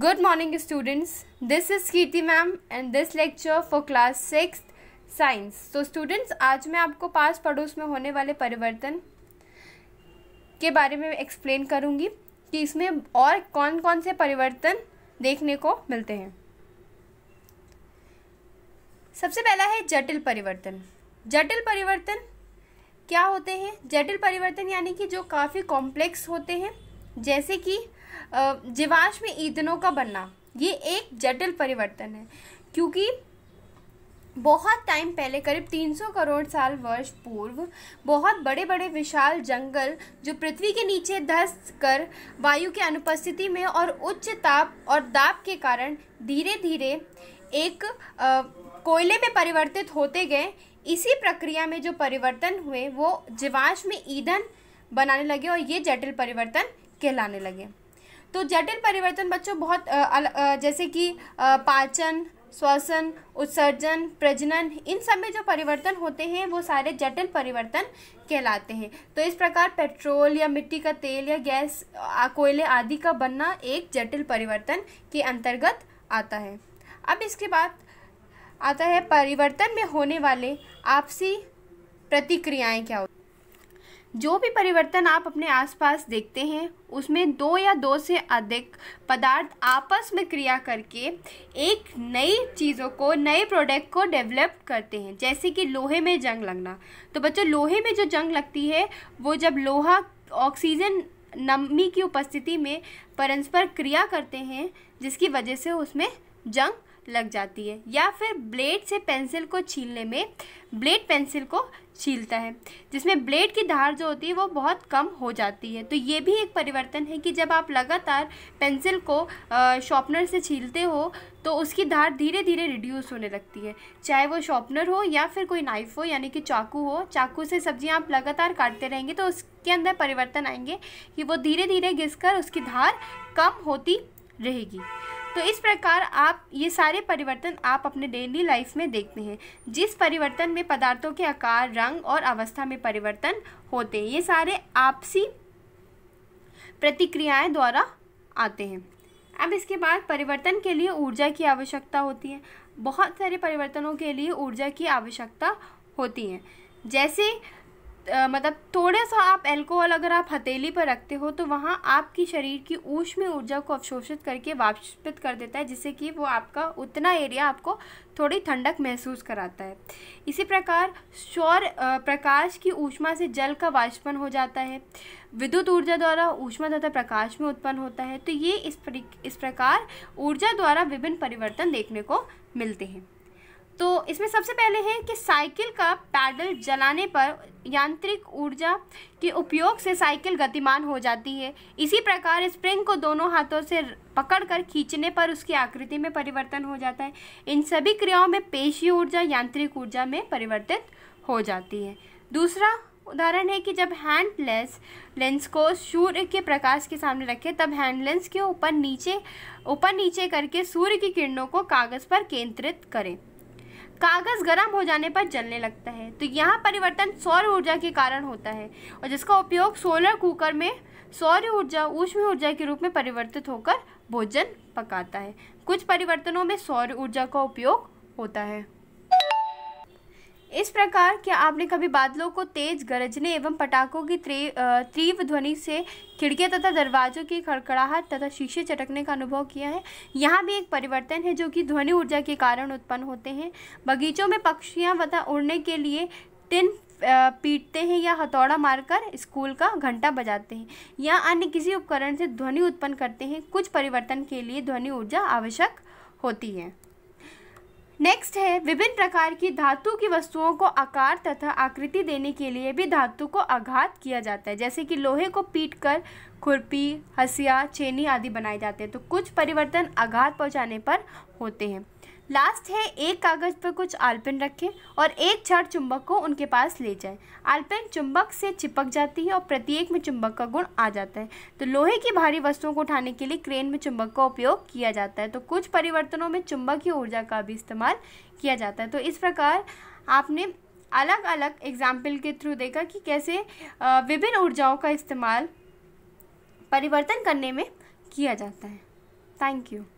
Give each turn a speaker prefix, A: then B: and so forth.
A: Good morning students this is Kirti ma'am and this lecture for class six science तो students आज मैं आपको पास पड़ोस में होने वाले परिवर्तन के बारे में एक्सप्लेन करूंगी कि इसमें और कौन कौन से परिवर्तन देखने को मिलते हैं सबसे पहला है जटिल परिवर्तन जटिल परिवर्तन क्या होते हैं जटिल परिवर्तन यानी कि जो काफ़ी कॉम्प्लेक्स होते हैं जैसे कि जीवाश्म ईंधनों का बनना ये एक जटिल परिवर्तन है क्योंकि बहुत टाइम पहले करीब 300 करोड़ साल वर्ष पूर्व बहुत बड़े बड़े विशाल जंगल जो पृथ्वी के नीचे धस कर वायु की अनुपस्थिति में और उच्च ताप और दाब के कारण धीरे धीरे एक आ, कोयले में परिवर्तित होते गए इसी प्रक्रिया में जो परिवर्तन हुए वो जीवाश्म ईंधन बनाने लगे और ये जटिल परिवर्तन कहलाने लगे तो जटिल परिवर्तन बच्चों बहुत जैसे कि पाचन श्वसन उत्सर्जन प्रजनन इन सब में जो परिवर्तन होते हैं वो सारे जटिल परिवर्तन कहलाते हैं तो इस प्रकार पेट्रोल या मिट्टी का तेल या गैस कोयले आदि का बनना एक जटिल परिवर्तन के अंतर्गत आता है अब इसके बाद आता है परिवर्तन में होने वाले आपसी प्रतिक्रियाएं क्या होती जो भी परिवर्तन आप अपने आसपास देखते हैं उसमें दो या दो से अधिक पदार्थ आपस में क्रिया करके एक नई चीज़ों को नए प्रोडक्ट को डेवलप करते हैं जैसे कि लोहे में जंग लगना तो बच्चों लोहे में जो जंग लगती है वो जब लोहा ऑक्सीजन नमी की उपस्थिति में परस्पर क्रिया करते हैं जिसकी वजह से उसमें जंग लग जाती है या फिर ब्लेड से पेंसिल को छीलने में ब्लेड पेंसिल को छीलता है जिसमें ब्लेड की धार जो होती है वो बहुत कम हो जाती है तो ये भी एक परिवर्तन है कि जब आप लगातार पेंसिल को शॉपनर से छीलते हो तो उसकी धार धीरे धीरे रिड्यूस होने लगती है चाहे वो शॉपनर हो या फिर कोई नाइफ हो यानी कि चाकू हो चाकू से सब्जियां आप लगातार काटते रहेंगे तो उसके अंदर परिवर्तन आएंगे कि वो धीरे धीरे घिस उसकी धार कम होती रहेगी तो इस प्रकार आप ये सारे परिवर्तन आप अपने डेली लाइफ में देखते हैं जिस परिवर्तन में पदार्थों के आकार रंग और अवस्था में परिवर्तन होते हैं ये सारे आपसी प्रतिक्रियाएं द्वारा आते हैं अब इसके बाद परिवर्तन के लिए ऊर्जा की आवश्यकता होती है बहुत सारे परिवर्तनों के लिए ऊर्जा की आवश्यकता होती है जैसे मतलब थोड़ा सा आप अल्कोहल अगर आप हथेली पर रखते हो तो वहाँ आपकी शरीर की ऊष्मी ऊर्जा को अवशोषित करके वापसित कर देता है जिससे कि वो आपका उतना एरिया आपको थोड़ी ठंडक महसूस कराता है इसी प्रकार सौर प्रकाश की ऊष्मा से जल का वाष्पन हो जाता है विद्युत ऊर्जा द्वारा ऊष्मा तथा प्रकाश में उत्पन्न होता है तो ये इस इस प्रकार ऊर्जा द्वारा विभिन्न परिवर्तन देखने को मिलते हैं तो इसमें सबसे पहले है कि साइकिल का पैडल जलाने पर यांत्रिक ऊर्जा के उपयोग से साइकिल गतिमान हो जाती है इसी प्रकार स्प्रिंग को दोनों हाथों से पकड़कर खींचने पर उसकी आकृति में परिवर्तन हो जाता है इन सभी क्रियाओं में पेशी ऊर्जा यांत्रिक ऊर्जा में परिवर्तित हो जाती है दूसरा उदाहरण है कि जब हैंड लेंस लेंस को सूर्य के प्रकाश के सामने रखें तब हैंड लेंस के ऊपर नीचे ऊपर नीचे करके सूर्य की किरणों को कागज़ पर केंद्रित करें कागज़ गर्म हो जाने पर जलने लगता है तो यहाँ परिवर्तन सौर ऊर्जा के कारण होता है और जिसका उपयोग सोलर कुकर में सौर ऊर्जा ऊष्म ऊर्जा के रूप में परिवर्तित होकर भोजन पकाता है कुछ परिवर्तनों में सौर ऊर्जा का उपयोग होता है इस प्रकार क्या आपने कभी बादलों को तेज गरजने एवं पटाखों की तीव्र ध्वनि से खिड़कियां तथा दरवाजों की खड़खड़ाहट तथा शीशे चटकने का अनुभव किया है यहाँ भी एक परिवर्तन है जो कि ध्वनि ऊर्जा के कारण उत्पन्न होते हैं बगीचों में पक्षियाँ तथा उड़ने के लिए टिन पीटते हैं या हथौड़ा मारकर स्कूल का घंटा बजाते हैं या अन्य किसी उपकरण से ध्वनि उत्पन्न करते हैं कुछ परिवर्तन के लिए ध्वनि ऊर्जा आवश्यक होती है नेक्स्ट है विभिन्न प्रकार की धातु की वस्तुओं को आकार तथा आकृति देने के लिए भी धातु को आघात किया जाता है जैसे कि लोहे को पीट कर खुरपी हसिया चेनी आदि बनाए जाते हैं तो कुछ परिवर्तन आघात पहुंचाने पर होते हैं लास्ट है एक कागज़ पर कुछ आलपेन रखें और एक छड़ चुंबक को उनके पास ले जाएं। आलपेन चुंबक से चिपक जाती है और प्रत्येक में चुंबक का गुण आ जाता है तो लोहे की भारी वस्तुओं को उठाने के लिए क्रेन में चुंबक का उपयोग किया जाता है तो कुछ परिवर्तनों में की ऊर्जा का भी इस्तेमाल किया जाता है तो इस प्रकार आपने अलग अलग एग्जाम्पल के थ्रू देखा कि कैसे विभिन्न ऊर्जाओं का इस्तेमाल परिवर्तन करने में किया जाता है थैंक यू